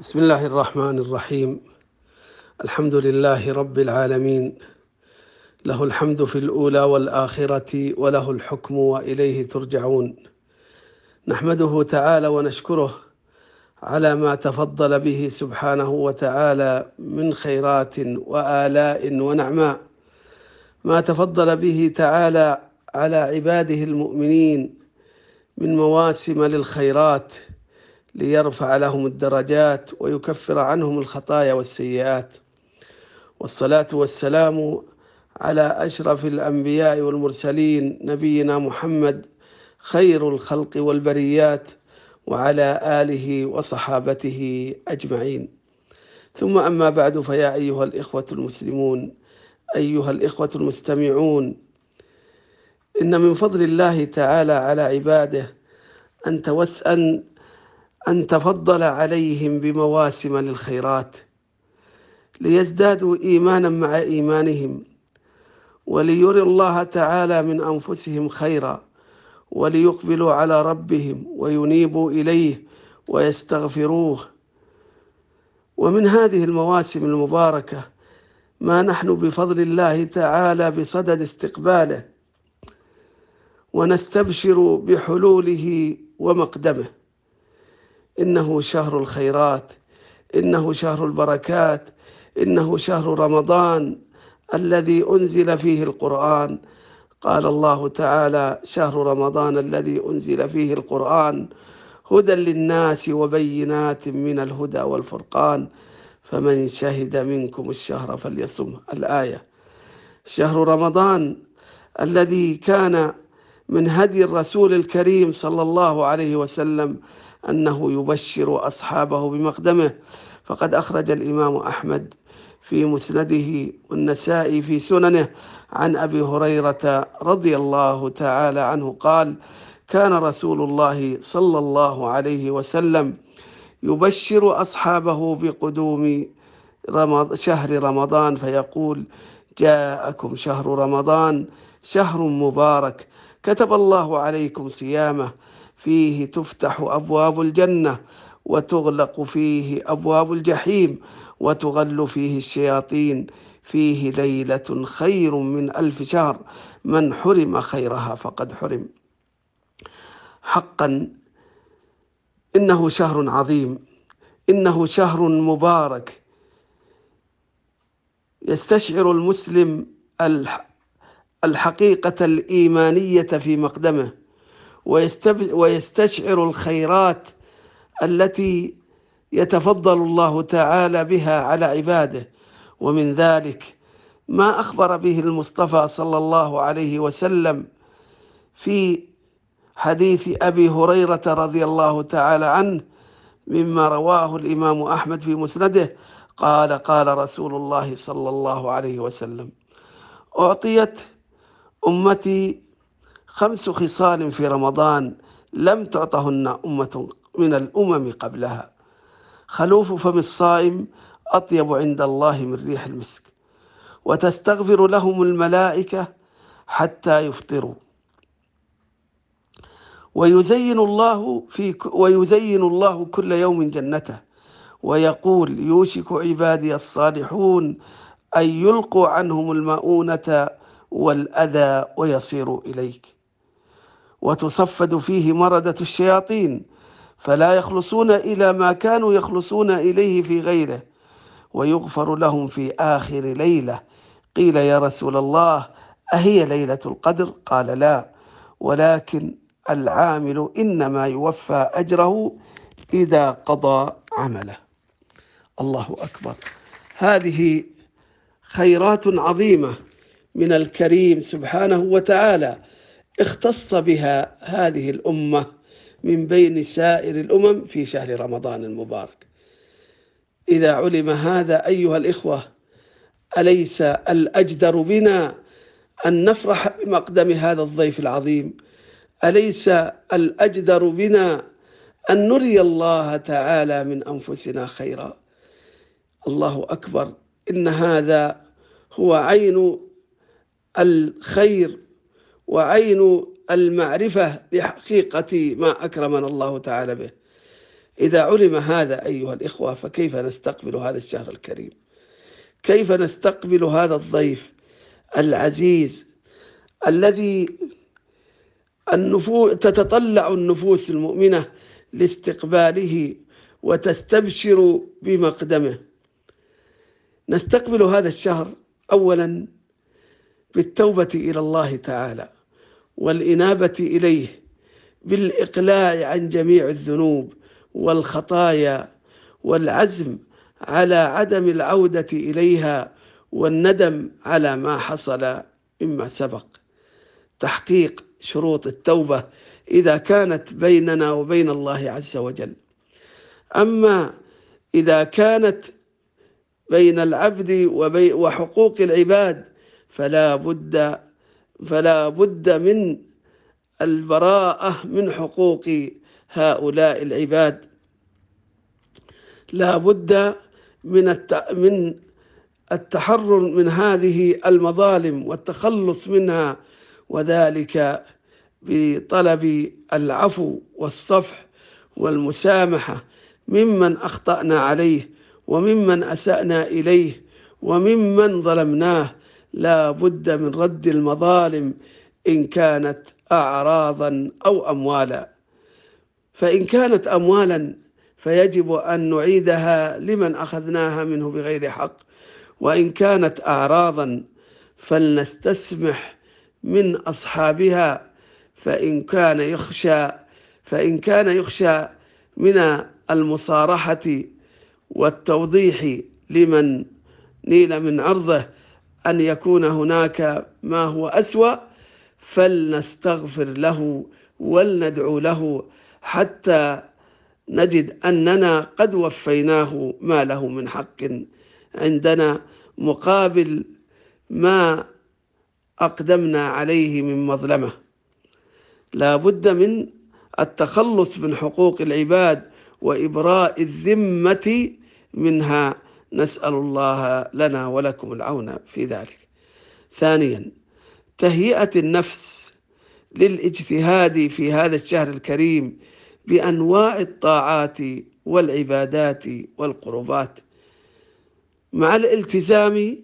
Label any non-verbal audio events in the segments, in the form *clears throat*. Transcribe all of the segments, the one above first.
بسم الله الرحمن الرحيم الحمد لله رب العالمين له الحمد في الاولى والاخره وله الحكم واليه ترجعون نحمده تعالى ونشكره على ما تفضل به سبحانه وتعالى من خيرات والاء ونعماء ما تفضل به تعالى على عباده المؤمنين من مواسم للخيرات ليرفع لهم الدرجات ويكفر عنهم الخطايا والسيئات والصلاة والسلام على أشرف الأنبياء والمرسلين نبينا محمد خير الخلق والبريات وعلى آله وصحابته أجمعين ثم أما بعد فيا أيها الإخوة المسلمون أيها الإخوة المستمعون إن من فضل الله تعالى على عباده أن أن أن تفضل عليهم بمواسم للخيرات ليزدادوا إيمانا مع إيمانهم وليري الله تعالى من أنفسهم خيرا وليقبلوا على ربهم وينيبوا إليه ويستغفروه ومن هذه المواسم المباركة ما نحن بفضل الله تعالى بصدد استقباله ونستبشر بحلوله ومقدمه إنه شهر الخيرات إنه شهر البركات إنه شهر رمضان الذي أنزل فيه القرآن قال الله تعالى شهر رمضان الذي أنزل فيه القرآن هدى للناس وبينات من الهدى والفرقان فمن شهد منكم الشهر فليصمه الآية شهر رمضان الذي كان من هدي الرسول الكريم صلى الله عليه وسلم أنه يبشر أصحابه بمقدمه فقد أخرج الإمام أحمد في مسنده والنسائي في سننه عن أبي هريرة رضي الله تعالى عنه قال كان رسول الله صلى الله عليه وسلم يبشر أصحابه بقدوم شهر رمضان فيقول جاءكم شهر رمضان شهر مبارك كتب الله عليكم صيامه فيه تفتح ابواب الجنه وتغلق فيه ابواب الجحيم وتغل فيه الشياطين فيه ليله خير من الف شهر من حرم خيرها فقد حرم حقا انه شهر عظيم انه شهر مبارك يستشعر المسلم الحقيقه الايمانيه في مقدمه ويستشعر الخيرات التي يتفضل الله تعالى بها على عباده ومن ذلك ما اخبر به المصطفى صلى الله عليه وسلم في حديث ابي هريره رضي الله تعالى عنه مما رواه الامام احمد في مسنده قال قال رسول الله صلى الله عليه وسلم اعطيت امتي خمس خصال في رمضان لم تعطهن أمة من الأمم قبلها خلوف فم الصائم أطيب عند الله من ريح المسك وتستغفر لهم الملائكة حتى يفطروا ويزين الله في ويزين الله كل يوم جنته ويقول يوشك عبادي الصالحون أن يلقوا عنهم المؤونة والأذى ويصيروا إليك وتصفد فيه مرده الشياطين فلا يخلصون الى ما كانوا يخلصون اليه في غيره ويغفر لهم في اخر ليله قيل يا رسول الله اهي ليله القدر قال لا ولكن العامل انما يوفى اجره اذا قضى عمله الله اكبر هذه خيرات عظيمه من الكريم سبحانه وتعالى اختص بها هذه الامه من بين سائر الامم في شهر رمضان المبارك اذا علم هذا ايها الاخوه اليس الاجدر بنا ان نفرح بمقدم هذا الضيف العظيم اليس الاجدر بنا ان نري الله تعالى من انفسنا خيرا الله اكبر ان هذا هو عين الخير وعين المعرفة لحقيقة ما أكرمنا الله تعالى به إذا علم هذا أيها الإخوة فكيف نستقبل هذا الشهر الكريم كيف نستقبل هذا الضيف العزيز الذي النفوس تتطلع النفوس المؤمنة لاستقباله وتستبشر بمقدمه نستقبل هذا الشهر أولا بالتوبة إلى الله تعالى والإنابة إليه بالإقلاع عن جميع الذنوب والخطايا والعزم على عدم العودة إليها والندم على ما حصل مما سبق تحقيق شروط التوبة إذا كانت بيننا وبين الله عز وجل أما إذا كانت بين العبد وحقوق العباد فلا بد فلا بد من البراءة من حقوق هؤلاء العباد لا بد من من التحرر من هذه المظالم والتخلص منها وذلك بطلب العفو والصفح والمسامحة ممن أخطأنا عليه وممن أسأنا إليه وممن ظلمناه لا بد من رد المظالم إن كانت أعراضا أو أموالا فإن كانت أموالا فيجب أن نعيدها لمن أخذناها منه بغير حق وإن كانت أعراضا فلنستسمح من أصحابها فإن كان يخشى فإن كان يخشى من المصارحة والتوضيح لمن نيل من عرضه أن يكون هناك ما هو أسوأ فلنستغفر له ولندعو له حتى نجد أننا قد وفيناه ما له من حق عندنا مقابل ما أقدمنا عليه من مظلمة لا بد من التخلص من حقوق العباد وإبراء الذمة منها نسأل الله لنا ولكم العون في ذلك ثانيا تهيئة النفس للاجتهاد في هذا الشهر الكريم بأنواع الطاعات والعبادات والقربات مع الالتزام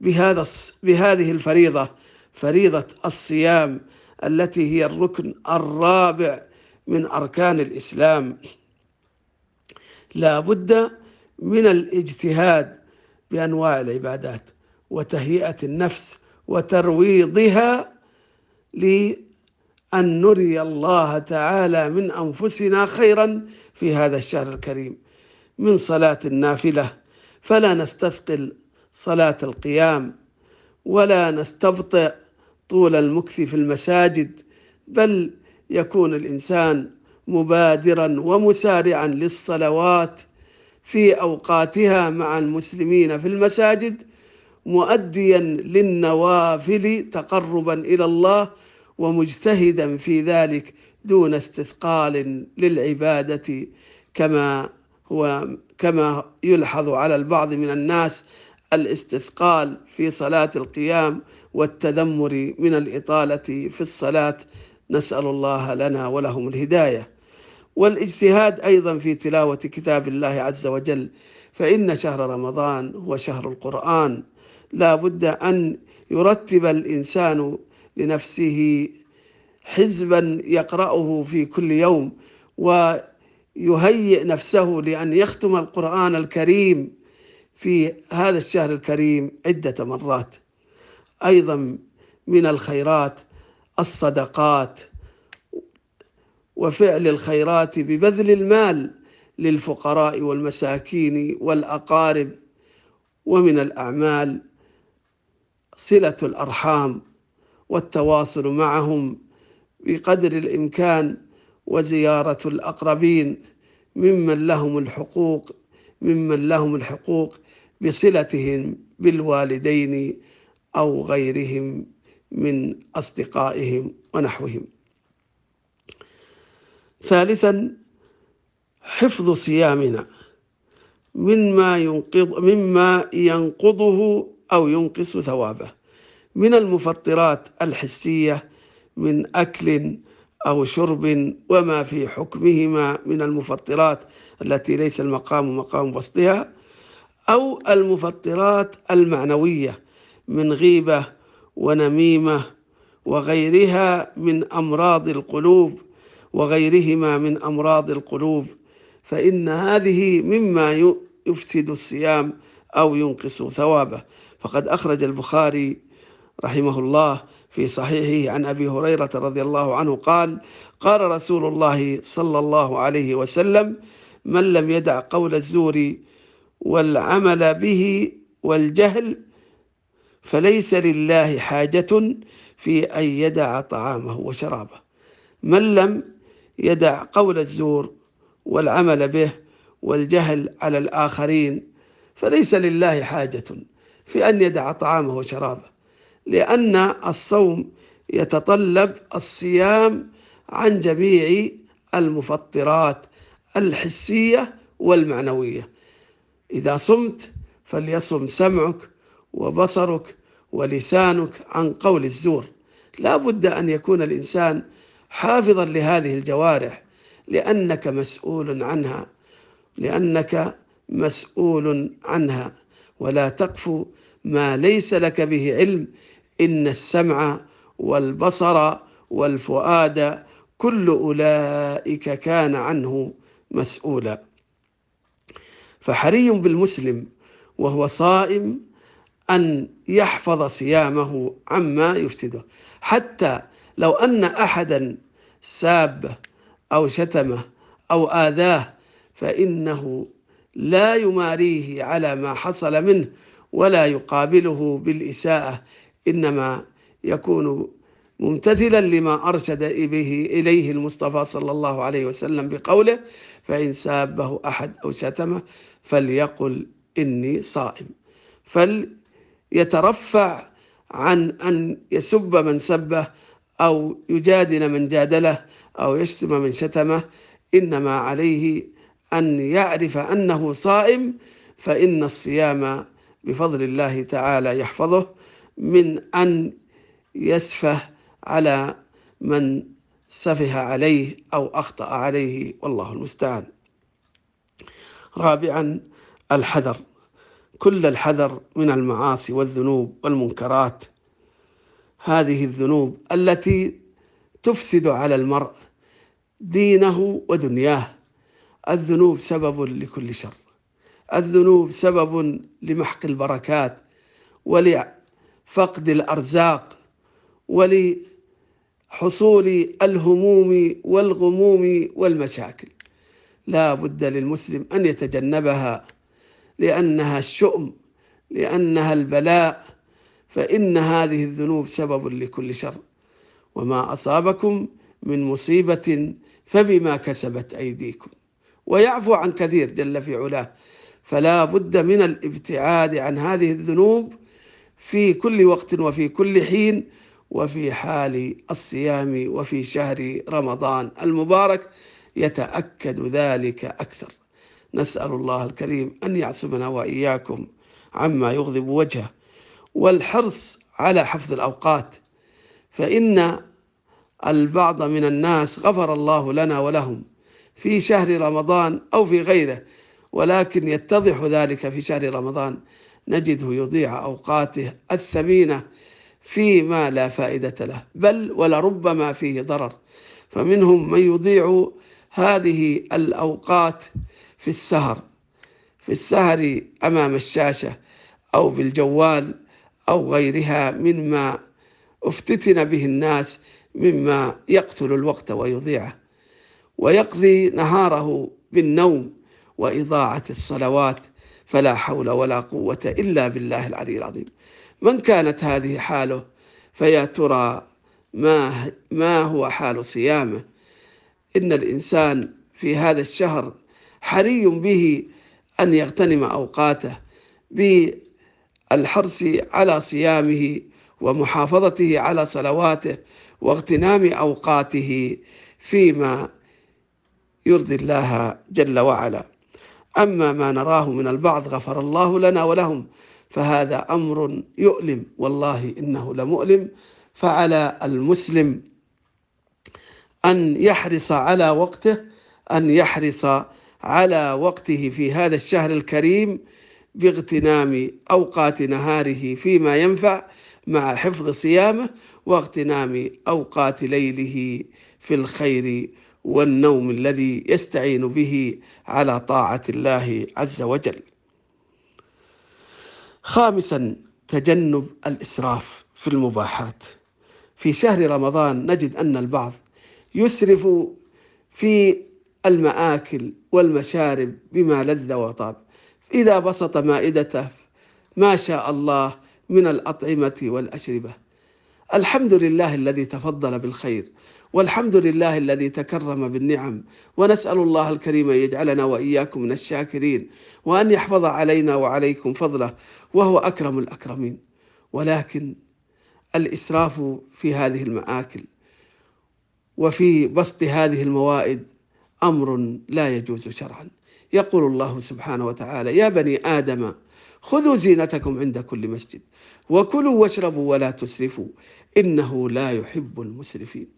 بهذا بهذه الفريضة فريضة الصيام التي هي الركن الرابع من أركان الإسلام لا بد من الاجتهاد بانواع العبادات وتهيئه النفس وترويضها لان نري الله تعالى من انفسنا خيرا في هذا الشهر الكريم من صلاه النافله فلا نستثقل صلاه القيام ولا نستبطئ طول المكث في المساجد بل يكون الانسان مبادرا ومسارعا للصلوات في اوقاتها مع المسلمين في المساجد مؤديا للنوافل تقربا الى الله ومجتهدا في ذلك دون استثقال للعباده كما هو كما يلحظ على البعض من الناس الاستثقال في صلاة القيام والتذمر من الإطالة في الصلاة نسأل الله لنا ولهم الهداية والاجتهاد أيضا في تلاوة كتاب الله عز وجل فإن شهر رمضان هو شهر القرآن لا بد أن يرتب الإنسان لنفسه حزبا يقرأه في كل يوم ويهيئ نفسه لأن يختم القرآن الكريم في هذا الشهر الكريم عدة مرات أيضا من الخيرات الصدقات وفعل الخيرات ببذل المال للفقراء والمساكين والأقارب ومن الأعمال صلة الأرحام والتواصل معهم بقدر الإمكان وزيارة الأقربين ممن لهم الحقوق ممن لهم الحقوق بصلتهم بالوالدين أو غيرهم من أصدقائهم ونحوهم ثالثا حفظ صيامنا مما ينقض مما ينقضه أو ينقص ثوابه من المفطرات الحسية من أكل أو شرب وما في حكمهما من المفطرات التي ليس المقام مقام بسطها أو المفطرات المعنوية من غيبة ونميمة وغيرها من أمراض القلوب وغيرهما من امراض القلوب فان هذه مما يفسد الصيام او ينقص ثوابه فقد اخرج البخاري رحمه الله في صحيحه عن ابي هريره رضي الله عنه قال قال رسول الله صلى الله عليه وسلم من لم يدع قول الزور والعمل به والجهل فليس لله حاجه في ان يدع طعامه وشرابه من لم يدع قول الزور والعمل به والجهل على الآخرين فليس لله حاجة في أن يدع طعامه وشرابه لأن الصوم يتطلب الصيام عن جميع المفطرات الحسية والمعنوية إذا صمت فليصم سمعك وبصرك ولسانك عن قول الزور لا بد أن يكون الإنسان حافظا لهذه الجوارح لأنك مسؤول عنها لأنك مسؤول عنها ولا تقف ما ليس لك به علم إن السمع والبصر والفؤاد كل أولئك كان عنه مسؤولا فحري بالمسلم وهو صائم أن يحفظ صيامه عما يفسده حتى لو أن أحدا سابه أو شتمه أو آذاه فإنه لا يماريه على ما حصل منه ولا يقابله بالإساءة إنما يكون ممتثلا لما أرشد إليه المصطفى صلى الله عليه وسلم بقوله فإن سابه أحد أو شتمه فليقل إني صائم فليترفع عن أن يسب من سبه أو يجادل من جادله أو يشتم من شتمه إنما عليه أن يعرف أنه صائم فإن الصيام بفضل الله تعالى يحفظه من أن يسفه على من سفه عليه أو أخطأ عليه والله المستعان رابعا الحذر كل الحذر من المعاصي والذنوب والمنكرات هذه الذنوب التي تفسد على المرء دينه ودنياه الذنوب سبب لكل شر الذنوب سبب لمحق البركات ولفقد الأرزاق ولحصول الهموم والغموم والمشاكل لا بد للمسلم أن يتجنبها لأنها الشؤم لأنها البلاء فإن هذه الذنوب سبب لكل شر وما أصابكم من مصيبة فبما كسبت أيديكم ويعفو عن كثير جل في علاه فلا بد من الابتعاد عن هذه الذنوب في كل وقت وفي كل حين وفي حال الصيام وفي شهر رمضان المبارك يتأكد ذلك أكثر نسأل الله الكريم أن يعصمنا وإياكم عما يغضب وجهه والحرص على حفظ الأوقات فإن البعض من الناس غفر الله لنا ولهم في شهر رمضان أو في غيره ولكن يتضح ذلك في شهر رمضان نجده يضيع أوقاته الثمينة فيما لا فائدة له بل ولربما فيه ضرر فمنهم من يضيع هذه الأوقات في السهر في السهر أمام الشاشة أو بالجوال أو غيرها مما افتتن به الناس مما يقتل الوقت ويضيعه ويقضي نهاره بالنوم وإضاعة الصلوات فلا حول ولا قوة إلا بالله العلي العظيم من كانت هذه حاله فيا ترى ما, ما هو حال صيامه إن الإنسان في هذا الشهر حري به أن يغتنم أوقاته الحرص على صيامه ومحافظته على صلواته واغتنام اوقاته فيما يرضي الله جل وعلا اما ما نراه من البعض غفر الله لنا ولهم فهذا امر يؤلم والله انه لمؤلم فعلى المسلم ان يحرص على وقته ان يحرص على وقته في هذا الشهر الكريم باغتنام أوقات نهاره فيما ينفع مع حفظ صيامه واغتنام أوقات ليله في الخير والنوم الذي يستعين به على طاعة الله عز وجل. خامسا تجنب الإسراف في المباحات. في شهر رمضان نجد أن البعض يسرف في المآكل والمشارب بما لذ وطاب إذا بسط مائدته ما شاء الله من الأطعمة والأشربة الحمد لله الذي تفضل بالخير والحمد لله الذي تكرم بالنعم ونسأل الله الكريم أن يجعلنا وإياكم من الشاكرين وأن يحفظ علينا وعليكم فضله وهو أكرم الأكرمين ولكن الإسراف في هذه المآكل وفي بسط هذه الموائد أمر لا يجوز شرعاً يقول الله سبحانه وتعالى يا بني آدم خذوا زينتكم عند كل مسجد وكلوا واشربوا ولا تسرفوا إنه لا يحب المسرفين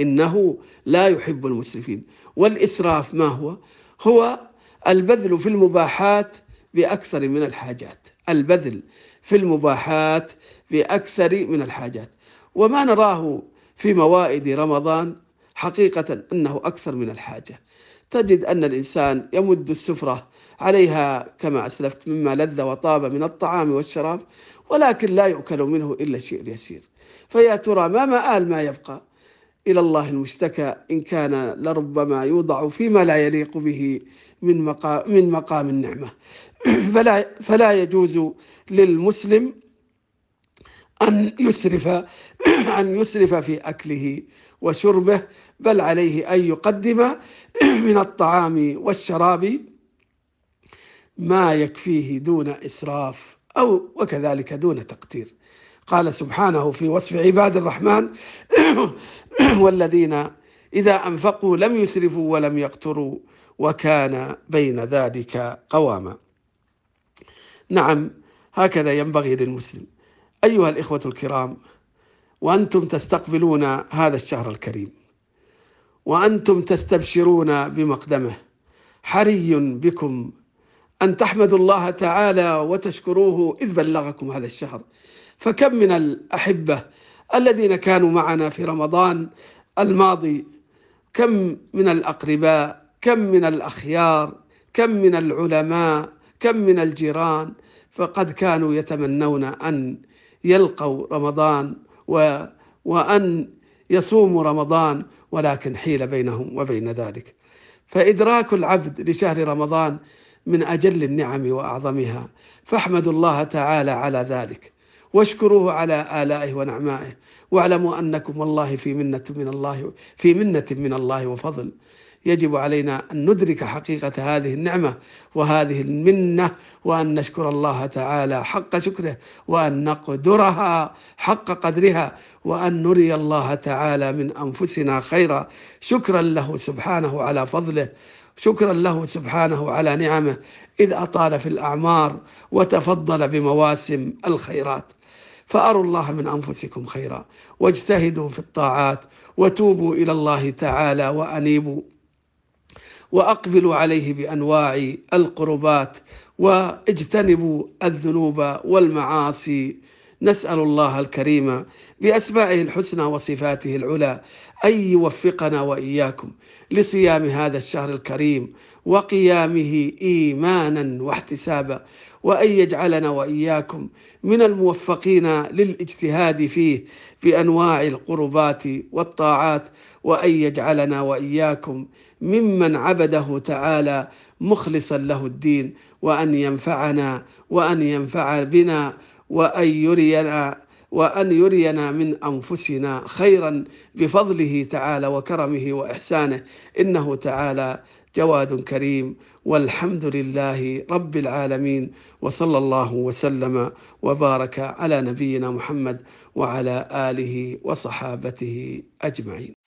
إنه لا يحب المسرفين والإسراف ما هو؟ هو البذل في المباحات بأكثر من الحاجات البذل في المباحات بأكثر من الحاجات وما نراه في موائد رمضان حقيقة أنه أكثر من الحاجة تجد أن الإنسان يمد السفرة عليها كما أسلفت مما لذ وطاب من الطعام والشراب ولكن لا يؤكل منه إلا الشيء اليسير فيا ترى ما مآل ما يبقى إلى الله المشتكى إن كان لربما يوضع فيما لا يليق به من مقام, من مقام النعمة *clears throat* فلا, فلا يجوز للمسلم أن يسرف *clears throat* أن يسرف في أكله وشربه بل عليه أن يقدم *clears throat* من الطعام والشراب ما يكفيه دون إسراف أو وكذلك دون تقتير قال سبحانه في وصف عباد الرحمن *clears throat* والذين إذا أنفقوا لم يسرفوا ولم يقتروا وكان بين ذلك قواما نعم هكذا ينبغي للمسلم أيها الإخوة الكرام وأنتم تستقبلون هذا الشهر الكريم وأنتم تستبشرون بمقدمه حري بكم أن تحمدوا الله تعالى وتشكروه إذ بلغكم هذا الشهر فكم من الأحبة الذين كانوا معنا في رمضان الماضي كم من الأقرباء كم من الأخيار كم من العلماء كم من الجيران فقد كانوا يتمنون أن يلقوا رمضان و وأن يصوموا رمضان ولكن حيل بينهم وبين ذلك فإدراك العبد لشهر رمضان من أجل النعم وأعظمها فاحمدوا الله تعالى على ذلك واشكروه على آلائه ونعمائه واعلموا أنكم والله في منة من الله في منة من الله وفضل يجب علينا أن ندرك حقيقة هذه النعمة وهذه المنة وأن نشكر الله تعالى حق شكره وأن نقدرها حق قدرها وأن نري الله تعالى من أنفسنا خيرا شكرا له سبحانه على فضله شكرا له سبحانه على نعمه إذ أطال في الأعمار وتفضل بمواسم الخيرات فأروا الله من أنفسكم خيرا واجتهدوا في الطاعات وتوبوا إلى الله تعالى وأنيبوا واقبلوا عليه بانواع القربات واجتنبوا الذنوب والمعاصي نسأل الله الكريم بأسمائه الحسنى وصفاته العلى أن يوفقنا وإياكم لصيام هذا الشهر الكريم وقيامه إيمانا واحتسابا وأن يجعلنا وإياكم من الموفقين للاجتهاد فيه بأنواع القربات والطاعات وأن يجعلنا وإياكم ممن عبده تعالى مخلصا له الدين وأن ينفعنا وأن ينفع بنا وأن يرينا وأن يرينا من أنفسنا خيرا بفضله تعالى وكرمه وإحسانه إنه تعالى جواد كريم والحمد لله رب العالمين وصلى الله وسلم وبارك على نبينا محمد وعلى آله وصحابته أجمعين